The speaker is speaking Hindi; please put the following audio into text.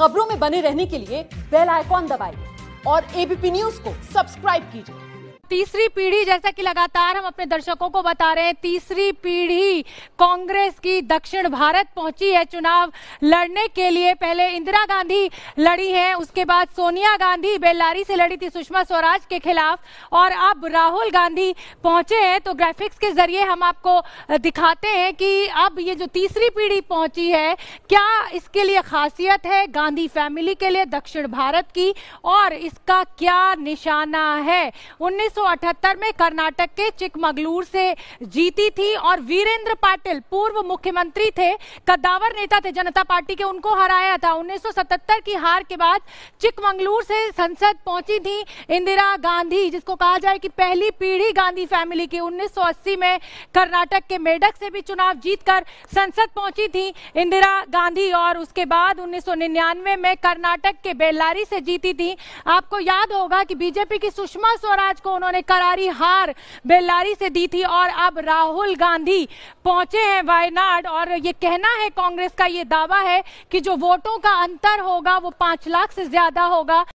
खबरों में बने रहने के लिए बेल आइकॉन दबाइए और एबीपी न्यूज को सब्सक्राइब कीजिए तीसरी पीढ़ी जैसा कि लगातार हम अपने दर्शकों को बता रहे हैं तीसरी पीढ़ी कांग्रेस की दक्षिण भारत पहुंची है चुनाव लड़ने के लिए पहले इंदिरा गांधी लड़ी हैं उसके बाद सोनिया गांधी बेल्लारी से लड़ी थी सुषमा स्वराज के खिलाफ और अब राहुल गांधी पहुंचे हैं तो ग्राफिक्स के जरिए हम आपको दिखाते हैं कि अब ये जो तीसरी पीढ़ी पहुंची है क्या इसके लिए खासियत है गांधी फैमिली के लिए दक्षिण भारत की और इसका क्या निशाना है उन्नीस में कर्नाटक के चिकमगलूर से जीती थी और वीरेंद्र पाटिल पूर्व मुख्यमंत्री थे कद्दावर नेता थे जनता पार्टी के उनको हराया था 1977 की हार के बाद चिकमंगलूर से संसद पहुंची थी इंदिरा गांधी जिसको कहा जाए कि पहली पीढ़ी गांधी फैमिली की 1980 में कर्नाटक के मेडक से भी चुनाव जीतकर संसद पहुंची थी इंदिरा गांधी और उसके बाद 1999 में कर्नाटक के बेल्लारी से जीती थी आपको याद होगा कि बीजेपी की सुषमा स्वराज को उन्होंने करारी हार बेल्लारी से दी थी और अब राहुल गांधी पहुंचे हैं वायनाड और ये कहना है कांग्रेस का ये दावा है कि जो वोटों का अंतर होगा वो पांच लाख से ज्यादा होगा